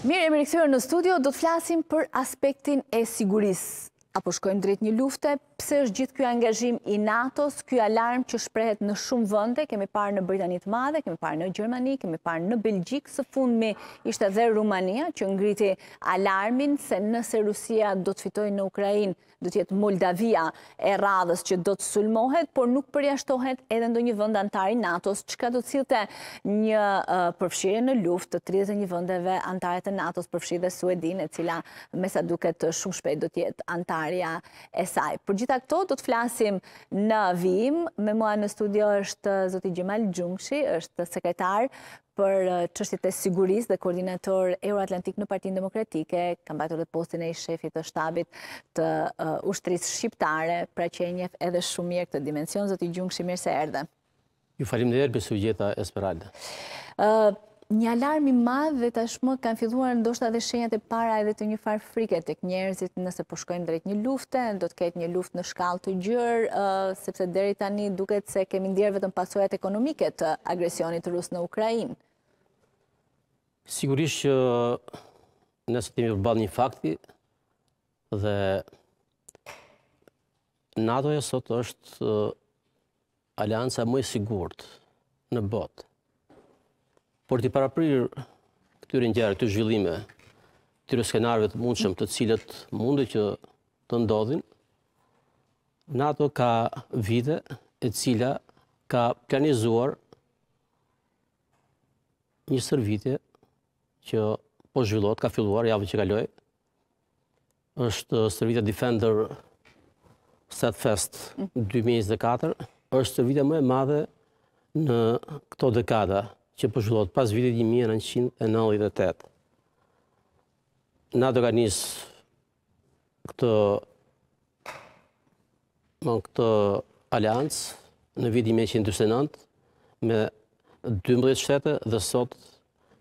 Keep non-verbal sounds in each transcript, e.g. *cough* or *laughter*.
Mirë e më rikëthyrë në studio, do të flasim për aspektin e siguris. Apo shkojmë drejt një lufte, pëse është gjithë kjo angazhim i NATO-s, kjo alarm që shprehet në shumë vënde, kemi parë në Britanit Madhe, kemi parë në Gjermani, kemi parë në Belgjikë, së fund me ishte dhe Rumania, që ngriti alarmin se nëse Rusia do të fitoj në Ukrajinë, do të jetë Moldavia e radhës që do të sulmohet, por nuk përjashtohet edhe ndo një vënd antari NATO-s, që ka do të cilëte një përfshirë në luft të 31 vëndeve antarit e NATO-s përfshirë dhe Suedin, e cila me sa duket shumë shpejt do të jetë antaria e saj. Për gjitha këto, do të flasim në vim, me mua në studio është Zoti Gjimal Gjungshi, është sekretar për qështjit e siguris dhe koordinator Euroatlantik në partin demokratike, kam batur dhe postin e i shefit të shtabit të ushtrisë shqiptare, pra që e njef edhe shumë mirë këtë dimension, i gjungë mirë se erdhe. Ju falim dhe erë, besu gjitha Esperalda. Një alarmi madhë dhe tashmë kanë filluar ndoshta dhe shenjat e para edhe të një farë frike të kënjerëzit nëse përshkojmë po drejt një lufte, do të ketë një luft në shkall të gjërë, sepse deri tani duket se kemi ndjerë vetëm pasojat ekonomike të agresionit rusë në Ukrajinë. Sigurisht që nësë të imi përbal një fakti dhe NATO e sot është uh, alianca mëjë sigurët në botë. Por të i paraprirë këtyre njërë, këtyre zhvillime, këtyre skenarëve të mundëshëm të cilët mundë që të ndodhin, NATO ka vide e cila ka planizuar një sërvite që po zhvillohet, ka filluar javën që kaloi. Është Servita Defender Set Fest 2024, mhm. është servita më e madhe në këto dekada që po zhvillohet pas vitit 1998. Na do të organizojmë këtë në këtë aliancë në vitin 1949 me 12 shtete dhe sot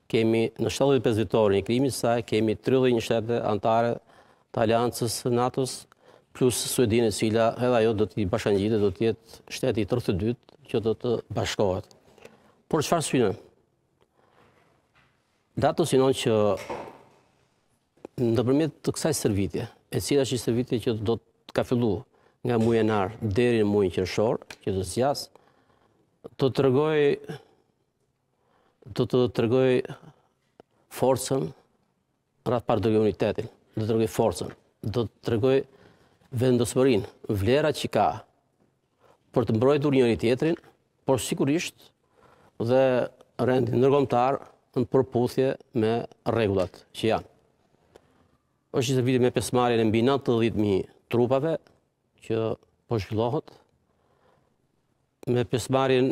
kemi në 75 vitore një krimi saj, kemi 31 shtete antare të aliancës NATO-s, plus Suedinë e edhe ajo do të i do të jetë shteti 32 që do të bashkohet. Por që farë së finën? Datë të sinon që në përmjet të kësaj servitje, e cila që servitje që do të ka fillu nga mujenar e deri në mujë në qërëshorë, që do të sjasë, do të rëgojë do të tërgoj forësën ratë parë do unitetin, do të tërgoj forësën, do të tërgoj vendosëmërin, vlera që ka për të mbrojtur njëri tjetrin, por sikurisht dhe rendin nërgomtar në përputhje me regullat që janë. është që të vitë me pesmarin e mbi 90.000 trupave që po shkëllohët, me pesmarin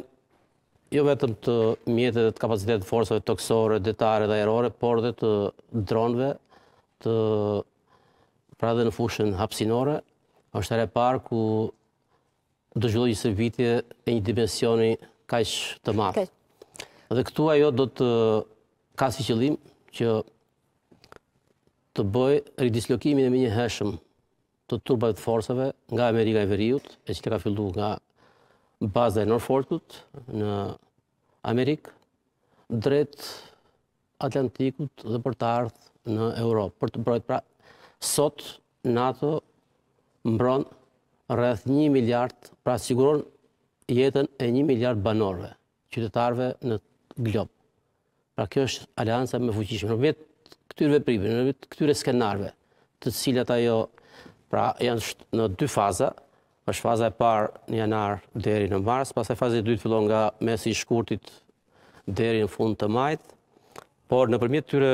jo vetëm të mjetet dhe të kapacitetet forësove toksore, detare dhe aerore, por dhe të dronëve, të pra dhe në fushën hapsinore, është të reparë ku do gjullu gjithë e vitje e një dimensioni kajsh të matë. Dhe këtu ajo do të ka si qëllim që të bëj rridislokimin e minje heshëm të turbat të forësove nga Amerika e Veriut, e që të ka fillu nga baza e Norfolkut në Amerikë, drejt Atlantikut dhe për të ardhë në Europë. Për të brojt pra, sot NATO mbron rrëth një miljard, pra siguron jetën e një miljard banorve, qytetarve në Gjopë. Pra kjo është alianca me fuqishme. Në vetë këtyrve pribë, në vetë këtyre skenarve, të cilat ajo, pra janë në dy faza, është faza e parë në janar deri në mars, pas e faza e dytë fillon nga mesi i shkurtit deri në fund të majt, por në përmjet të tyre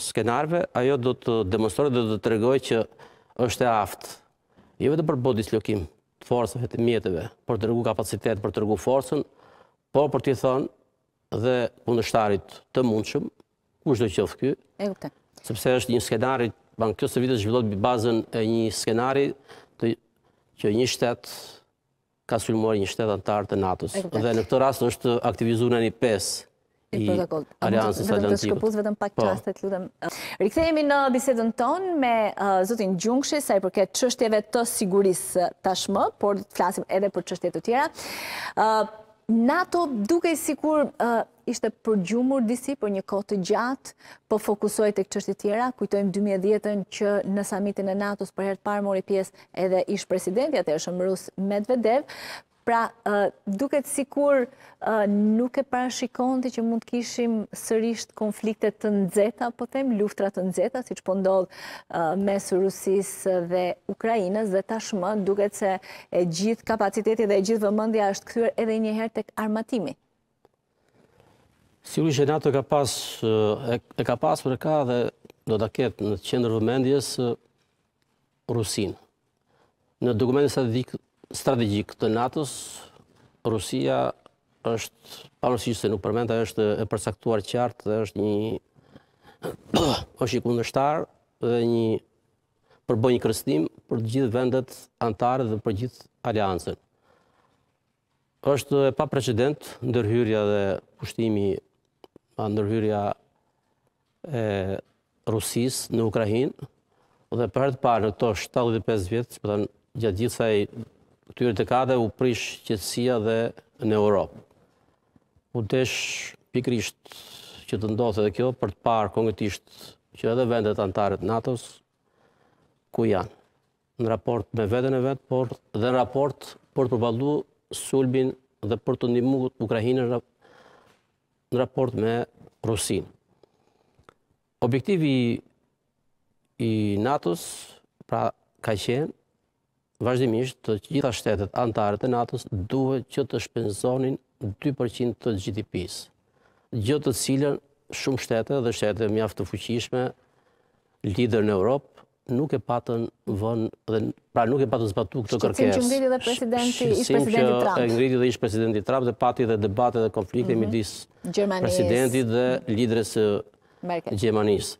skenarve, ajo do të demonstrojë dhe do të regojë që është e aftë, jo vetë për bodis lëkim të forësën e të mjetëve, për të regu kapacitet, për të regu forësën, por për të i thonë dhe punështarit të mundshëm, ku shdoj që qëfë kjo, sepse është një skenari, ban kjo së vitës zhvillot bazën e një të që një shtetë ka sulmuar një shtetë antarë të NATO-s. Dhe në këtë rast është aktivizurën e një pesë i Aliansës Atlantikut. Vetëm pak qastet, po. ludem. Rikëthejemi në bisedën tonë me uh, zotin Gjungshi, sa i përket qështjeve të sigurisë tashmë, por të flasim edhe për qështjeve të tjera. Uh, NATO duke si kur uh, ishte përgjumur disi për një kohë të gjatë, po fokusoj të këqështi tjera, kujtojmë 2010-ën që në samitin e NATO-s për hertë parë mori pjesë edhe ishë presidenti, atë e shumë rusë Medvedev, pra duket si kur nuk e të që mund kishim sërisht konfliktet të nëzeta, po temë luftrat të nëzeta, si që po ndodhë mes Rusis dhe Ukrajinës, dhe tashmë duket se e gjithë kapaciteti dhe e gjithë vëmëndja është këtyr edhe njëherë të armatimi. Si që NATO ka pas, e ka pas për ka dhe do të ketë në qendrë vëmendjes Rusin. Në dokumentin strategik, të NATO-s, Rusia është, pa nësishë se nuk përmenta, është e përsaktuar qartë dhe është një *clears throat* është i kundështar dhe një përboj një kërstim për gjithë vendet antarë dhe për gjithë aliancën. është e pa precedent ndërhyrja dhe pushtimi pa ndërhyrja e Rusis në Ukrajinë, dhe për të parë në këto 75 vjetë, që përtan po gjatë gjithaj këtyre të kade, u prish qëtësia dhe në Europë. U desh pikrisht që të ndodhë dhe kjo, për të parë kongëtisht që edhe vendet antarët NATO-s, ku janë, në raport me vetën e vetë, por dhe në raport për të përbalu sulbin dhe për të njimu Ukrajinë në raport me Rusin. Objektivi i NATO-s pra ka qenë vazhdimisht të gjitha shtetet antarët e NATO-s duhet që të shpenzonin 2% të GDP-s. Gjëtë të cilën shumë shtete dhe shtete mjaftë të fuqishme lider në Europë nuk e patën vën, pra nuk e patën zbatu këtë kërkes. Shqipësim që ngriti dhe presidenti ish presidenti Trump. Shqipësim që ngriti dhe ish presidenti Trump dhe pati dhe debate dhe konflikte mhm. midis presidenti dhe lidres Gjermanis.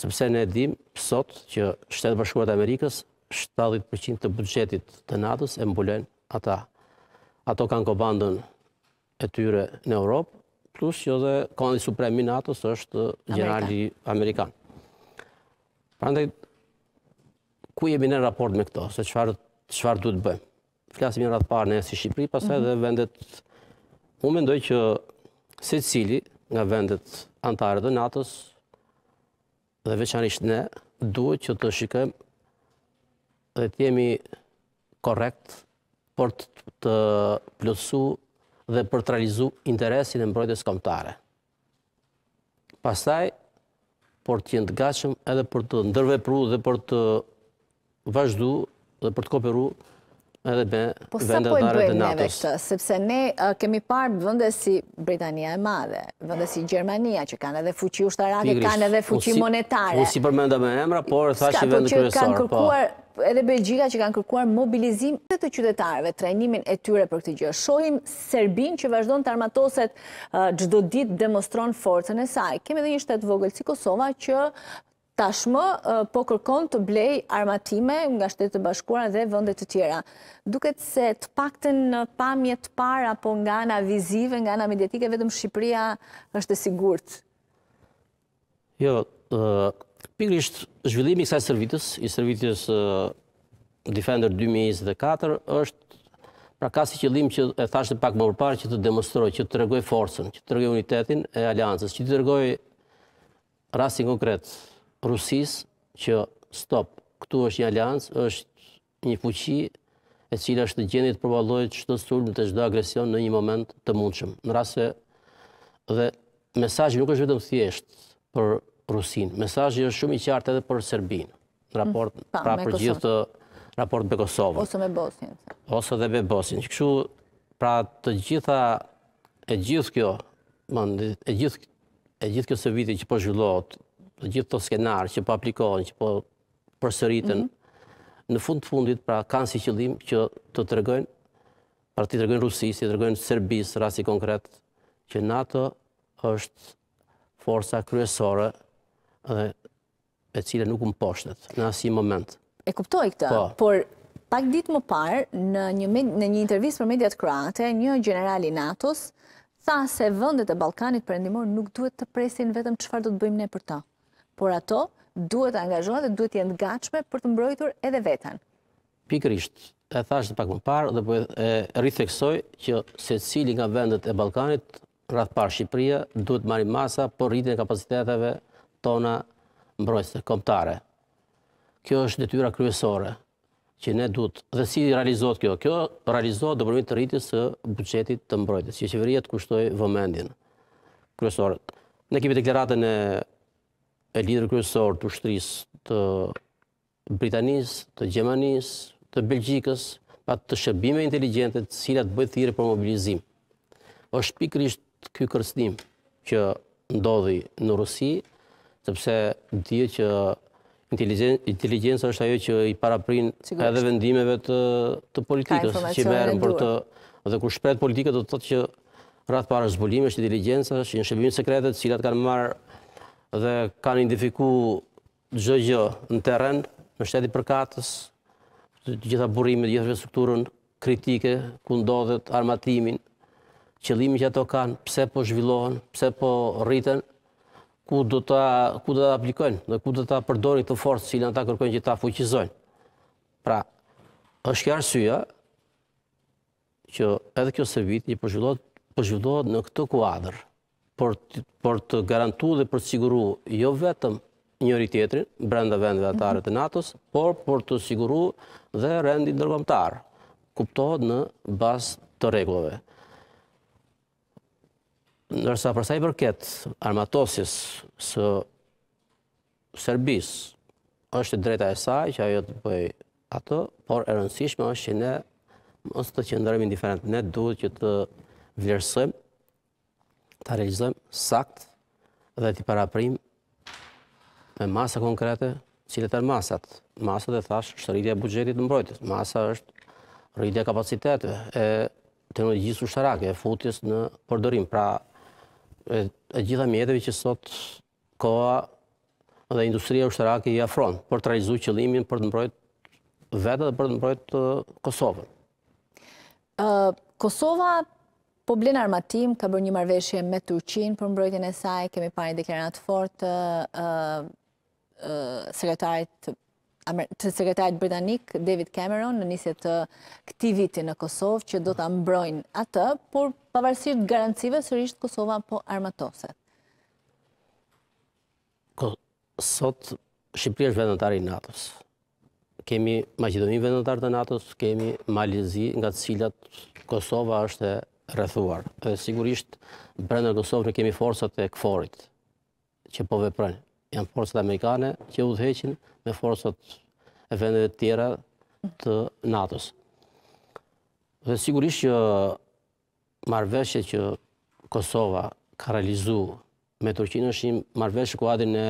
Sëpse ne dim sot që shtetë bashkuat Amerikës 70% të budgetit të natës e mbulen ata. Ato kanë kobandën e tyre në Europë, plus që dhe kondi supremi natës është generali Amerikanë. Prandaj ku jemi në raport me këto, se qëfar du të bëjmë. Flasim një ratë parë në si Shqipëri, pasaj mhm. dhe vendet, mu mendoj që se cili nga vendet të dhe natës, dhe veçanisht ne, duhet që të shikëm dhe të jemi korekt për të plësu dhe për të realizu interesin e mbrojtës komptare. Pasaj, por të jenë të gashëm edhe për të ndërvepru dhe për të vazhdu dhe për të koperu edhe be po vendet barët po e natës. Sepse ne kemi parë vëndës si Britania e madhe, vëndës si Gjermania, që kanë edhe fuqi ushtarake, kanë edhe fuqi monetare. U si përmenda me emra, por e thashtë i vendë po. kërësorë. Edhe Belgjika që kanë kërkuar mobilizim të të qytetarëve, trajnimin e tyre për këtë gjërë. Shohim Serbin që vazhdojnë të armatoset gjdo dit demonstronë forcen e saj. Kemi edhe një shtetë vogël si Kosova që tashmë po kërkon të blej armatime nga shtetë të bashkuara dhe vëndet të tjera. Duket se të pakten në pamjet të para, po nga nga vizive, nga nga mediatike, vetëm Shqipëria është e sigurët? Jo, pikrisht zhvillimi kësaj servitës, i servitës Defender 2024, është pra ka si qëllim që e thashtë pak më përparë që të demonstrojë, që të regojë forësën, që të regojë unitetin e aliancës, që të regojë rastin konkretë, Rusis që stop, këtu është një aliancë, është një fuqi e cila është në gjendje të që çdo sulm të çdo agresion në një moment të mundshëm. Në rase dhe mesazhi nuk është vetëm thjesht për Rusin, mesazhi është shumë i qartë edhe për Serbin, në raport mm, pra për gjithë të raport me Kosovën ose me Bosnjën. Ose dhe me Bosnjën. Kështu pra të gjitha e gjithë kjo, e gjithë e gjithë kjo së viti që po zhvillohet të gjithë të skenarë që po aplikohen, që po përsëritën, mhm. në fund të fundit pra kanë si qëllim që të të regojnë, pra të të regojnë Rusis, të të regojnë Serbis, rasi konkret, që NATO është forsa kryesore dhe e cile nuk më poshtet në asim moment. E kuptoj këta, po. por pak ditë më parë në një intervjis për mediat kroate, një generali NATO-s, tha se vëndet e Balkanit endimor nuk duhet të presin vetëm qëfar do të bëjmë ne për ta por ato duhet të dhe duhet të jenë gatshme për të mbrojtur edhe veten. Pikërisht, e thash të pak më parë dhe po e ritheksoj që secili nga vendet e Ballkanit, radh parë Shqipëria, duhet marrë masa për rritin e kapaciteteve tona mbrojtëse kombëtare. Kjo është detyra kryesore që ne duhet dhe si realizohet kjo? Kjo realizohet nëpërmjet rritjes së buxhetit të, bugjetit të mbrojtjes, që qeveria të kushtojë vëmendin kryesore. ne kemi deklaratën e e lider kryesor të ushtrisë të Britanisë, të Gjermanisë, të Belgjikës, pa të shërbime inteligjente të cilat bëjë thirrje për mobilizim. Është pikërisht ky kërcënim që ndodhi në Rusi, sepse dihet që inteligjenca është ajo që i paraprin edhe vendimeve të politikës që merren për të dhe kur shpreh politika do të thotë që rradh para zbulimeve të inteligjencës, janë shërbimet sekrete të cilat kanë marë dhe kanë identifiku gjë gjë në teren, në shteti përkatës, gjitha burimit, gjitha strukturën, kritike, ku ndodhet, armatimin, qëllimi që ato kanë, pse po zhvillohen, pse po rriten, ku do të aplikojnë, dhe ku do të përdojnë këtë forës që në ta kërkojnë që ta fuqizojnë. Pra, është kjarë syja, që edhe kjo se vitë një përshvillohet po po në këtë kuadrë, por të garantu dhe për të siguru jo vetëm njëri tjetrin, brenda vendve atare mhm. të NATO-s, por për të siguru dhe rendin dërgëmtar, kuptohet në bas të regullove. Nërsa përsa i përket armatosis së Serbis, është drejta e saj që ajo të pëj ato, por e rëndësishme është që ne mështë të qëndërëm indiferent, ne duhet që të vlerësëm të realizohem sakt dhe t'i paraprim me masa konkrete, cilët e masat. Masat e thash, është rritja e bugjetit në mbrojtës. Masa është rritja e kapacitetve, e të në gjithë ushtarake, e futjes në përdorim. Pra, e gjitha mjetëve që sot koha dhe industria ushtarake i afron, për të realizu qëlimin për të mbrojt vetë dhe për të mbrojt Kosovën. Kosova Po blenë armatim, ka bërë një marveshje me Turqin për mbrojtjen e saj, kemi parë i deklarat fort të sekretarit të sekretarit britanik David Cameron në nisjet të këti viti në Kosovë që do të mbrojnë atë, por pavarësirë garancive sërishët Kosova po armatoset. Sot Shqipëri është vendëtari i NATO-s. Kemi Macedonin vendëtar të NATO-s, kemi Malizi, nga cilat Kosova është e rrethuar. Dhe sigurisht brenda Kosovës ne kemi forcat e KFOR-it që po veprojnë. Janë forcat amerikane që udhëheqin me forcat e vendeve të tjera të NATO-s. Dhe sigurisht që marrveshja që Kosova ka realizuar me Turqinë është një marrveshje ku adin e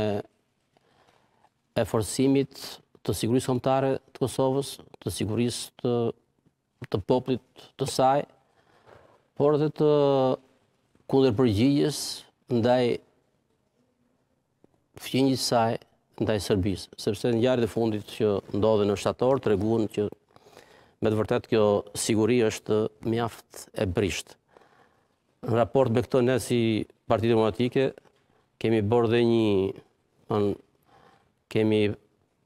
e forcimit të sigurisë kombëtare të Kosovës, të sigurisë të të popullit të saj Por të kunder përgjigjes ndaj fqinjit saj ndaj Serbis. Sepse në jarë dhe fundit që ndodhe në shtator të regun që me të vërtet kjo siguri është mjaft e brisht. Në raport me këto në si partitë demokratike, kemi bërë dhe një, kemi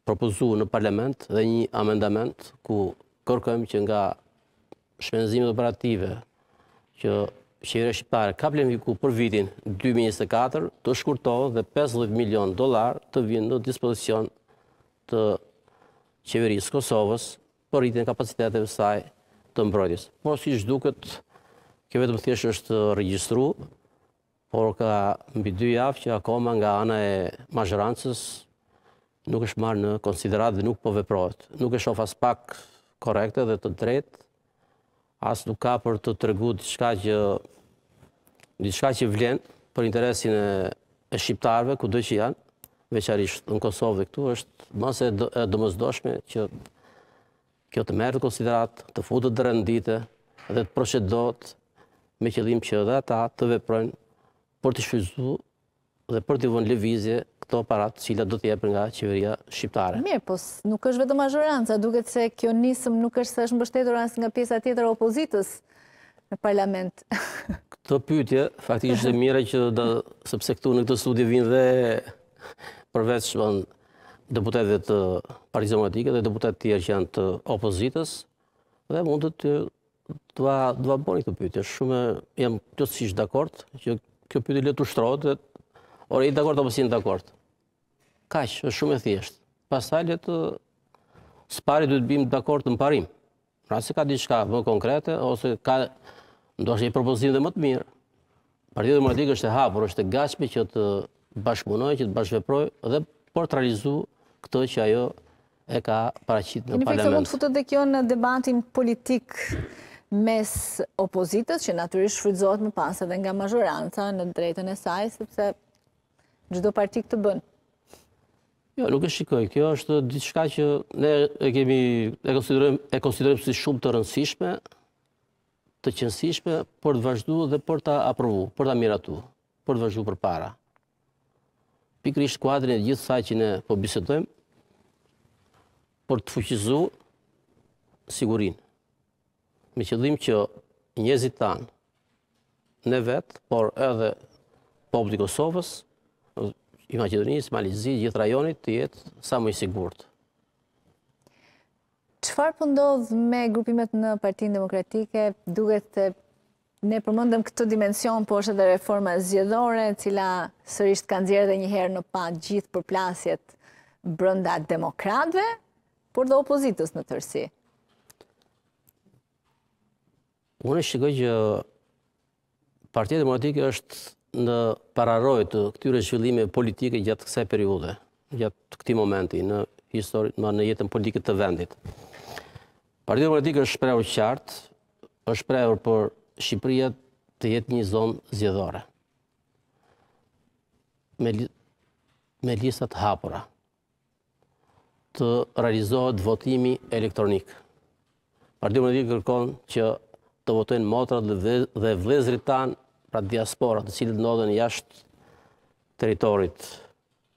propuzu në parlament dhe një amendament ku kërkëm që nga shpenzimit operative që shqire shqiptare ka planifiku për vitin 2024 të shkurtohë dhe 50 milion dolar të vindë në dispozicion të qeverisë Kosovës për rritin kapacitetet e saj të mbrojtis. Por si shduket, kjo vetëm thjesht është registru, por ka mbi dy jafë që akoma nga ana e mazherancës nuk është marë në konsiderat dhe nuk po veprojtë. Nuk është ofas pak korekte dhe të drejtë as nuk ka për të tërgu diçka që diçka që vlen për interesin e shqiptarve, shqiptarëve kudo që janë, veçanërisht në Kosovë dhe këtu është mëse e domosdoshme që kjo të merret konsiderat, të futet në renditë dhe të procedohet me qëllim që ata të veprojnë për të shfrytëzuar dhe për të vënë lëvizje këto parat cilat do t'jepë nga qeveria shqiptare. Mirë, po nuk është vetë mazhoranca, duke të se kjo nisëm nuk është se është mbështetur asë nga pjesa tjetër opozitës në parlament. *laughs* Këto pytje, faktisht e mire që da, sepse këtu në këtë studi vinë dhe përveç që banë deputetet parizomatike dhe deputet tjerë që janë të opozitës dhe mund të të të bërë një të pytje. Shume jam të dakord që kjo pytje le të dhe O i dakord apo si në dakord. Kaq, është shumë e thjeshtë. Pastaj le të spari duhet të bëjmë dakord në parim. Pra se ka diçka më konkrete ose ka ndoshta një propozim dhe më të mirë. Partia Demokratike është e hapur, është e gatshme që të bashkëpunojë, që të bashkëveprojë dhe por të realizojë këtë që ajo e ka paraqitur në parlament. Ne vetëm mund të futet dhe kjo në debatin politik mes opozitës, që natyrisht shfrytëzohet më pas edhe nga majoranca në drejtën e saj, sepse gjithdo parti këtë bënë? Jo, nuk e shikoj, kjo është ditë shka që ne e kemi, e konsiderojmë si shumë të rëndësishme, të qënësishme, për të vazhdu dhe për të aprovu, për të miratu, për të vazhdu për para. Pikrisht, kuadrin e gjithë saj që ne po bisetojmë, për të fuqizu sigurin. Me qëllim që njëzit tanë, ne vetë, por edhe popët i Kosovës, i Macedonisë, Malizit, gjithë rajonit të jetë sa më i sigurët. Qëfar përndodhë po me grupimet në partin demokratike, duke të ne përmëndëm këtë dimension, po është edhe reforma zjedhore, cila sërisht kanë zjerë dhe njëherë në pa gjithë përplasjet brënda demokratve, por dhe opozitës në tërsi. Unë e shikoj që partijet demokratike është në pararojë të këtyre zhvillime politike gjatë kësaj periudhe, gjatë këti momenti në historit, në jetën politike të vendit. Partijë demokratike është shprejur qartë, është shprejur për Shqipëria të jetë një zonë zjedhore. Me lisat hapura, të realizohet votimi elektronikë. Partijë demokratike kërkon që të votojnë motrat dhe vlezrit tanë pra diaspora të cilët ndodhen jashtë territorit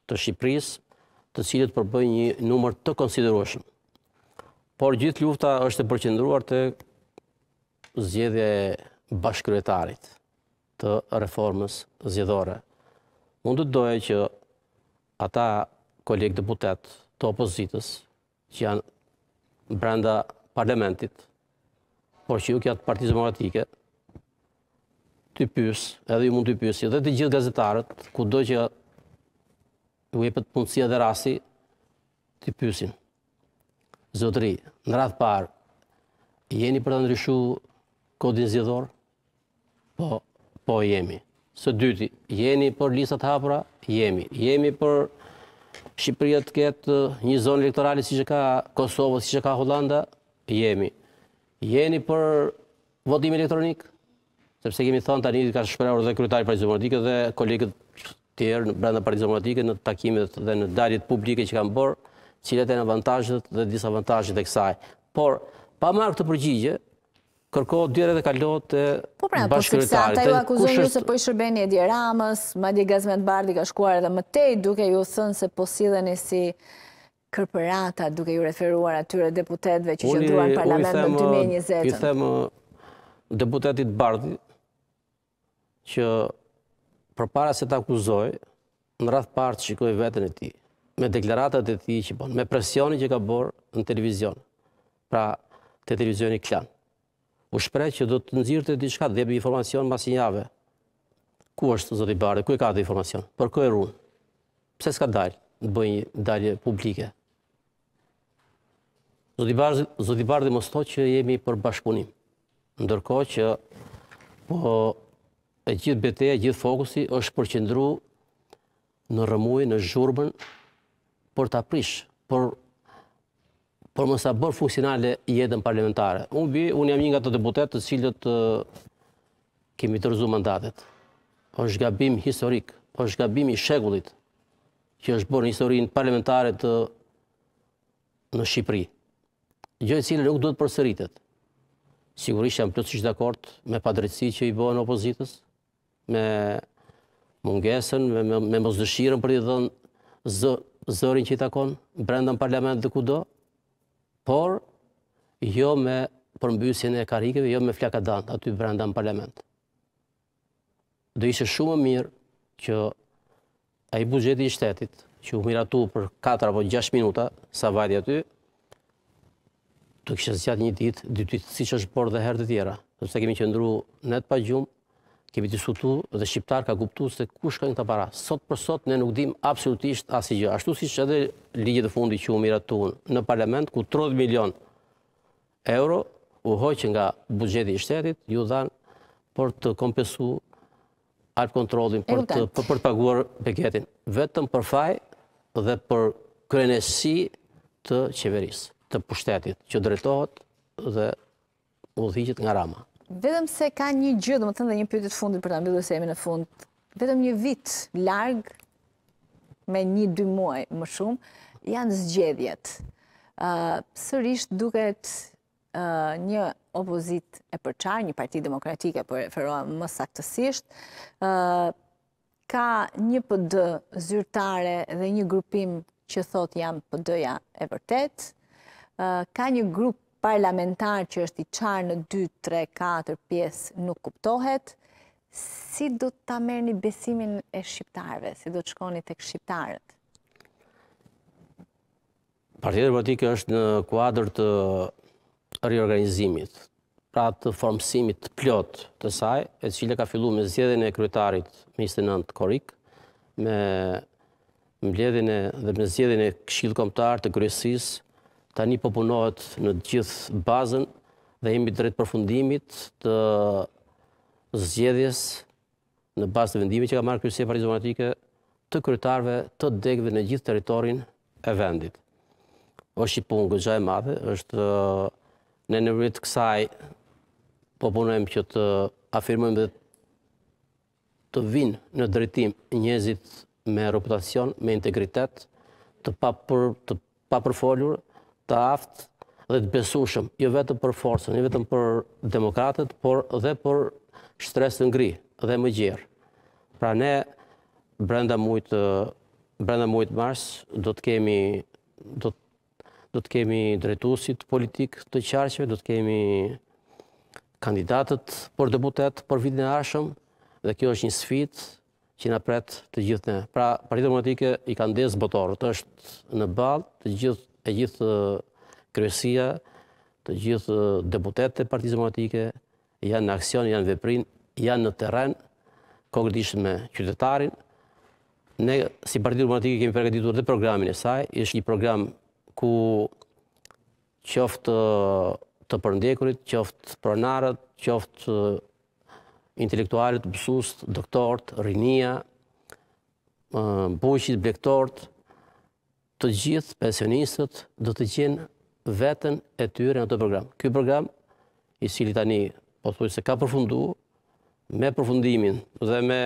të Shqipëris, të cilët përbëj një numër të konsiderueshëm. Por gjithë lufta është të përqendruar të e bashkëqytetarit të reformës zjedhore. Mundë të dojë që ata kolegë deputet të opozitës, që janë brenda parlamentit, por që ju kjatë partizë demokratike, t'i pys, edhe ju mund t'i pysi, dhe të gjithë gazetarët, ku do që ju e pëtë punësia dhe rasi, t'i pysin. Zotëri, në radhë parë, jeni për të ndryshu kodin zjedhor? Po, po jemi. Së dyti, jeni për lisat hapra? Jemi. Jemi për Shqipëria të ketë një zonë elektorali si që ka Kosovë, si që ka Hollanda? Jemi. Jeni për votim elektronikë? sepse kemi thënë tani ka shprehur edhe kryetari i Partisë Demokratike dhe kolegët tjerë në brenda Partisë Demokratike në takimet dhe në daljet publike që kanë bërë, cilat janë avantazhet dhe disavantazhet e kësaj. Por pa marrë këtë përgjigje, kërko dyre dhe kalot e Po pra, po sepse ata ju akuzon ju se po i shërbeni Edi Ramës, Madje Gazmet Bardi ka shkuar edhe më tej duke ju thënë se po sillheni si kërpërata duke ju referuar atyre deputetëve që qëndruan parlament në 2020. Unë i them deputetit Bardi, që për para se të akuzoj, në rrath partë shikoj vetën e ti, me deklaratat e ti që bon, me presjoni që ka borë në televizion, pra të televizioni klan. U shprej që do të nëzirë të diçka dhe bëjë informacion në basi njave. Ku është zëti barë, ku e ka të informacion? Për ku e runë? Pse s'ka dalë në bëjë një dalje publike? Zëti barë dhe mos to që jemi për bashkëpunim. Ndërko që po e gjithë beteja, gjithë fokusi, është përqendru në rëmuj, në zhurbën, për të aprish, për mësa bërë funksionale jetën parlamentare. Unë bi, unë jam një nga të deputetë të cilët kemi të rëzu mandatet. është gabim historik, është gabim i shekullit, që është bërë një historin parlamentare të në Shqipëri. Gjojë cilë nuk duhet përsëritet. Sigurisht që jam plëtsisht dhe akort me padrëtësi që i në opozitës, me mungesën, me, me, mos dëshirën për i dhënë zërin që i takon, brenda parlament dhe kudo, por jo me përmbysin e karikeve, jo me flakadan aty brenda parlament. Dhe ishe shumë mirë që a i bugjeti i shtetit, që u miratu për 4 apo 6 minuta, sa vajti aty, të kështë zjatë një ditë, dy ditë si që është por dhe herë të tjera, sepse kemi qëndru net pa gjumë, kemi diskutu dhe shqiptar ka guptu se ku shkojnë këta para. Sot për sot ne nuk dim absolutisht asë i gjë. Ashtu si që edhe ligjit dhe fundi që u mirat të unë në parlament, ku 30 milion euro u hoqë nga bugjeti i shtetit, ju dhanë për të kompesu alp kontrolin, për të përpaguar peketin, vetëm për faj dhe për krenesi të qeverisë, të pushtetit, që drejtohet dhe u dhijit nga rama. Vedëm se ka një gjithë, më të në dhe një pyetit fundit për të ambilu se jemi në fund, vedëm një vit largë, me një dy muaj më shumë, janë zgjedhjet. Sërisht duket një opozit e përqarë, një parti demokratike, për po referoa më saktësisht, ka një pëdë zyrtare dhe një grupim që thot jam pëdëja e vërtet, ka një grup parlamentar që është i qarë në 2, 3, 4 pjesë nuk kuptohet, si do të ta merë një besimin e shqiptarve, si do të shkoni të këshqiptarët? Partia Demokratike është në kuadrë të riorganizimit, pra të formësimit të plot të saj, e cilë ka fillu me zjedhin e kryetarit Ministë në të Korik, me mbledhin e dhe me zjedhin e këshilë komptar të kryesisë, tani popunohet në gjithë bazën dhe jemi drejt përfundimit të zgjedhjes në bazë të vendimit që ka marrë kryesia parizonatike të kryetarëve të degëve në gjithë territorin e vendit. Është një gëgjaj e madhe, është në në kësaj popunohem që të afirmojmë dhe të vinë në drejtim njëzit me reputacion, me integritet, të pa përfolur, të aftë dhe të besushëm, jo vetëm për forësën, jo vetëm për demokratët, por dhe për shtresën të ngri dhe më gjerë. Pra ne, brenda mujtë, brenda mars, do të kemi, do të, do të kemi drejtusit politik të qarqeve, do të kemi kandidatët për deputet për vitin e arshëm, dhe kjo është një sfit që në pret të gjithë ne. Pra, partitë demokratike i kanë desë botorët, është në balë të gjithë e gjithë kryesia, të gjithë deputet të Partisë demokratike, janë në aksion, janë veprin, janë në teren, konkretisht me qytetarin. Ne, si Partia demokratike, kemi përgatitur dhe programin e saj, ishë një program ku qoftë të përndekurit, qoftë pronarët, qoftë intelektualit, bësust, doktort, rinia, buqit, blektort, të gjithë pensionistët do të gjenë vetën e tyre në të program. Ky program, i cili tani, o po se ka përfundu, me përfundimin dhe me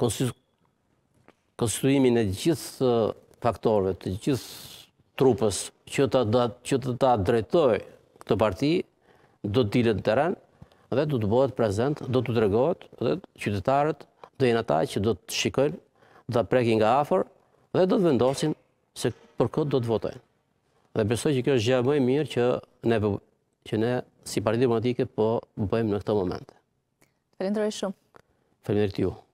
konstituimin e gjithë faktorve, të gjithë trupës që të ta drejtoj këtë parti, do të dilët në teren dhe do të bëhet prezent, do të dregohet dhe qytetarët dhe jenë ata që do të shikojnë dhe prekin nga aforë, dhe do të vendosin se për këtë do të votojnë. Dhe besoj që kjo është gjë mëjë mirë që ne po- që ne si parë diplomatike po bëjmë në këtë moment. Falenderoj shumë. Faleminderit ju.